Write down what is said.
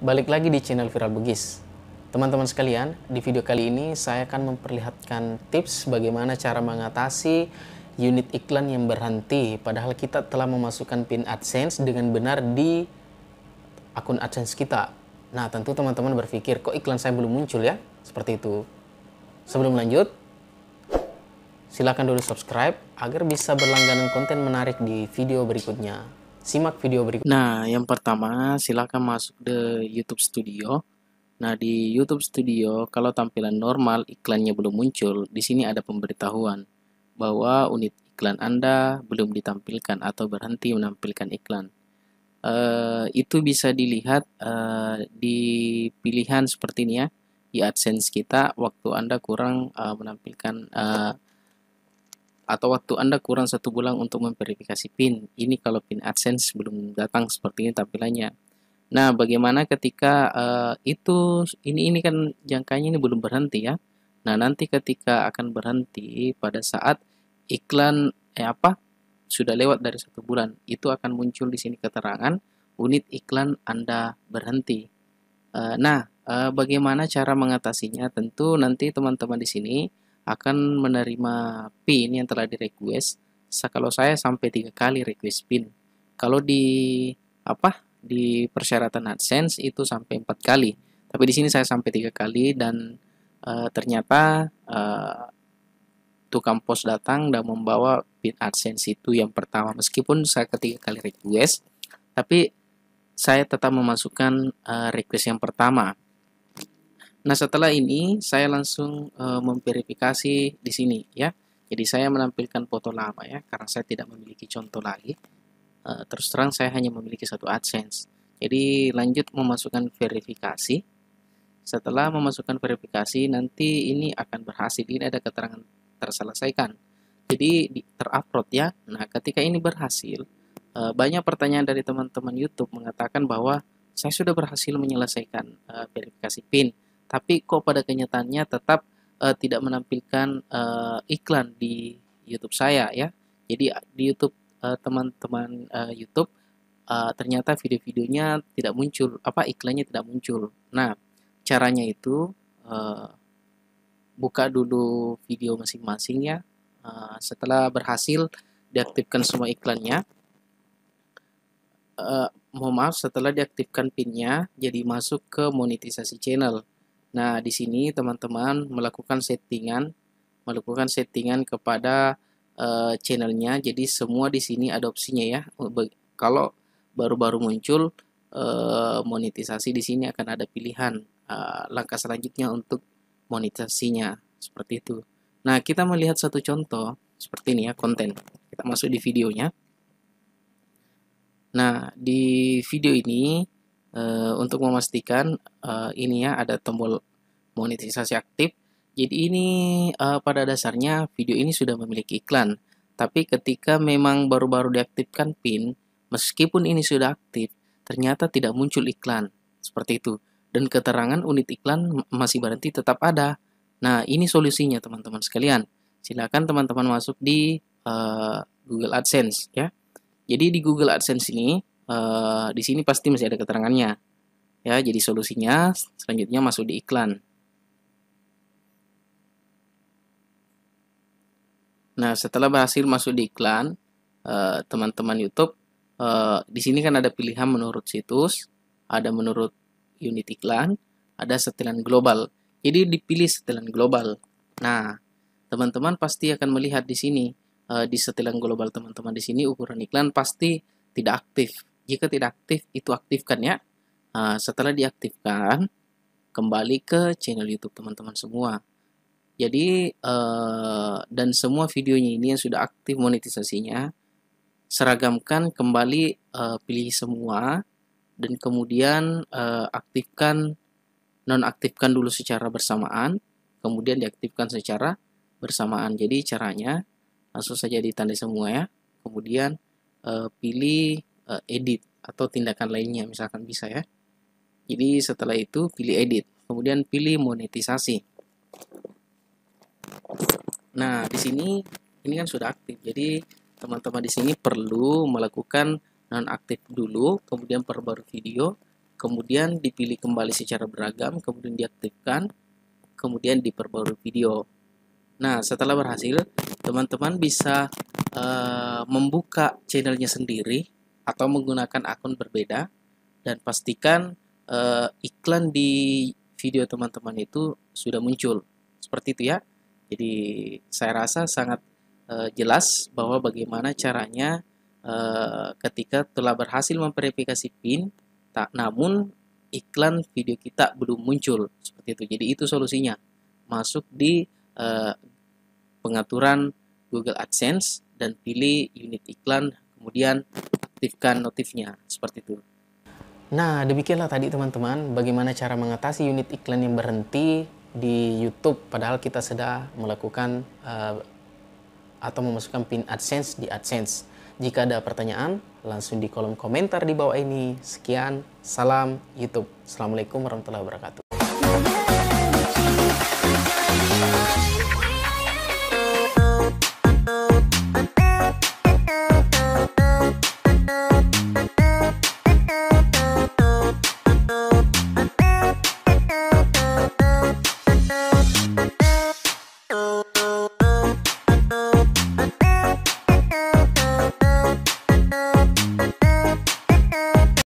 Balik lagi di channel Viral Begis. Teman-teman sekalian, di video kali ini saya akan memperlihatkan tips bagaimana cara mengatasi unit iklan yang berhenti padahal kita telah memasukkan pin AdSense dengan benar di akun AdSense kita. Nah, tentu teman-teman berpikir kok iklan saya belum muncul ya? Seperti itu. Sebelum lanjut, silahkan dulu subscribe agar bisa berlangganan konten menarik di video berikutnya. Simak video berikut. Nah, yang pertama silahkan masuk ke YouTube Studio. Nah, di YouTube Studio kalau tampilan normal iklannya belum muncul, di sini ada pemberitahuan bahwa unit iklan Anda belum ditampilkan atau berhenti menampilkan iklan. Uh, itu bisa dilihat uh, di pilihan seperti ini ya di AdSense kita waktu Anda kurang uh, menampilkan atau waktu Anda kurang satu bulan untuk memverifikasi PIN. Ini kalau PIN AdSense belum datang seperti ini tampilannya. Nah, bagaimana ketika uh, itu ini ini kan jangkanya ini belum berhenti ya. Nah, nanti ketika akan berhenti pada saat iklan eh apa? sudah lewat dari satu bulan, itu akan muncul di sini keterangan unit iklan Anda berhenti. Uh, nah, uh, bagaimana cara mengatasinya? Tentu nanti teman-teman di sini akan menerima pin yang telah direquest. request kalau saya sampai tiga kali request pin kalau di apa di persyaratan AdSense itu sampai empat kali tapi di sini saya sampai tiga kali dan uh, ternyata uh, tukang pos datang dan membawa pin AdSense itu yang pertama meskipun saya ketiga kali request tapi saya tetap memasukkan uh, request yang pertama Nah, setelah ini saya langsung e, memverifikasi di sini ya. Jadi saya menampilkan foto lama ya karena saya tidak memiliki contoh lagi. E, terus terang saya hanya memiliki satu AdSense. Jadi lanjut memasukkan verifikasi. Setelah memasukkan verifikasi nanti ini akan berhasil. Ini ada keterangan terselesaikan. Jadi terupload ya. Nah, ketika ini berhasil e, banyak pertanyaan dari teman-teman YouTube mengatakan bahwa saya sudah berhasil menyelesaikan verifikasi PIN tapi kok pada kenyataannya tetap uh, tidak menampilkan uh, iklan di YouTube saya ya. Jadi eh, di YouTube teman-teman uh, YouTube uh, ternyata video-videonya tidak muncul, apa iklannya tidak muncul. Nah, caranya itu uh, buka dulu video masing-masing ya. Uh, setelah berhasil diaktifkan semua iklannya, uh, mohon maaf setelah diaktifkan pinnya, jadi masuk ke monetisasi channel. Nah, di sini teman-teman melakukan settingan, melakukan settingan kepada uh, channelnya. Jadi semua di sini adopsinya ya. Oh, kalau baru-baru muncul uh, monetisasi di sini akan ada pilihan uh, langkah selanjutnya untuk monetisasinya seperti itu. Nah, kita melihat satu contoh seperti ini ya konten. Kita masuk di videonya. Nah, di video ini Eh, untuk memastikan eh, ini ya ada tombol monetisasi aktif. Jadi ini uh, pada dasarnya video ini sudah memiliki iklan. Tapi ketika memang baru-baru diaktifkan pin, meskipun ini sudah aktif, ternyata tidak muncul iklan. Seperti itu. Dan keterangan unit iklan masih berhenti tetap ada. Nah, ini solusinya teman-teman sekalian. Silakan teman-teman masuk di uh, Google AdSense ya. Jadi di Google AdSense ini Eh, di sini pasti masih ada keterangannya. Ya, jadi solusinya selanjutnya masuk di iklan. Nah, setelah berhasil masuk di iklan, eh, teman-teman YouTube eh, di sini kan ada pilihan menurut situs, ada menurut unit iklan, ada setelan global. Jadi dipilih setelan global. Nah, teman-teman pasti akan melihat di sini di setelan global teman-teman di sini ukuran iklan pasti tidak aktif jika tidak aktif, itu aktifkan ya. uh, setelah diaktifkan, kembali ke channel YouTube teman-teman semua. Jadi, uh, dan semua videonya ini yang sudah aktif monetisasinya, seragamkan kembali uh, pilih semua, dan kemudian uh, aktifkan, nonaktifkan dulu secara bersamaan, kemudian diaktifkan secara bersamaan. Jadi caranya langsung saja ditandai semua ya. Kemudian uh, pilih uh, edit atau tindakan lainnya misalkan bisa ya. Jadi setelah itu pilih edit, kemudian pilih monetisasi. Nah, di sini ini kan sudah aktif. Jadi teman-teman di sini perlu melakukan non aktif dulu, kemudian perbarui video, kemudian dipilih kembali secara beragam, kemudian diaktifkan, kemudian diperbarui video. Nah, setelah berhasil, teman-teman bisa uh, membuka channelnya sendiri atau menggunakan akun berbeda dan pastikan uh, iklan di video teman-teman itu sudah muncul. Seperti itu ya. Jadi saya rasa sangat uh, jelas bahwa bagaimana caranya uh, ketika telah berhasil memverifikasi PIN tak namun iklan video kita belum muncul seperti itu. Jadi itu solusinya. Masuk di uh, pengaturan Google AdSense dan pilih unit iklan kemudian aktifkan notifnya seperti itu. Nah, demikianlah tadi teman-teman bagaimana cara mengatasi unit iklan yang berhenti di YouTube padahal kita sudah melakukan uh, atau memasukkan pin AdSense di AdSense. Jika ada pertanyaan, langsung di kolom komentar di bawah ini. Sekian, salam YouTube. Assalamualaikum warahmatullahi wabarakatuh.